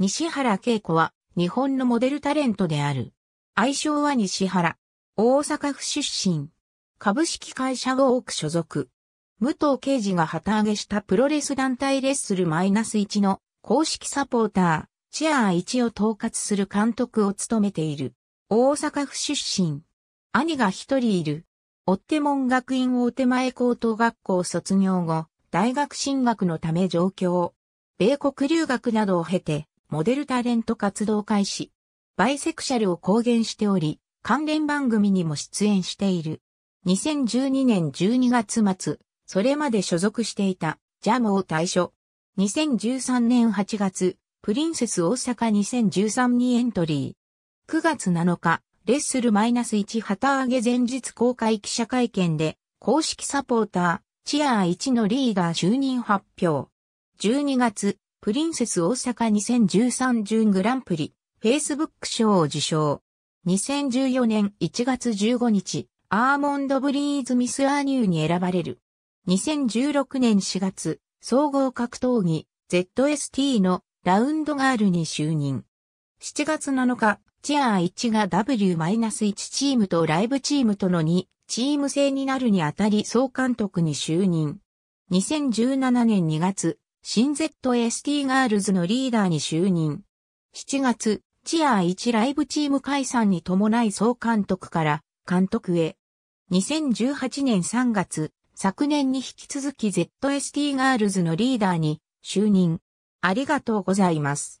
西原恵子は日本のモデルタレントである。愛称は西原。大阪府出身。株式会社ウォーク所属。武藤敬司が旗揚げしたプロレス団体レッスルマイナス -1 の公式サポーター、チェアー1を統括する監督を務めている。大阪府出身。兄が一人いる。追手門学院大手前高等学校卒業後、大学進学のため上京。米国留学などを経て、モデルタレント活動開始。バイセクシャルを公言しており、関連番組にも出演している。2012年12月末、それまで所属していた、ジャムを退所。2013年8月、プリンセス大阪2013にエントリー。9月7日、レッスルマイナス -1 旗揚げ前日公開記者会見で、公式サポーター、チアー1のリーダー就任発表。12月、プリンセス大阪2013準グランプリ、Facebook 賞を受賞。2014年1月15日、アーモンドブリーズミスアーニューに選ばれる。2016年4月、総合格闘技 ZST のラウンドガールに就任。7月7日、チア1が W-1 チームとライブチームとの2チーム制になるにあたり総監督に就任。2017年2月、新 ZST ガールズのリーダーに就任。7月、チアー1ライブチーム解散に伴い総監督から監督へ。2018年3月、昨年に引き続き ZST ガールズのリーダーに就任。ありがとうございます。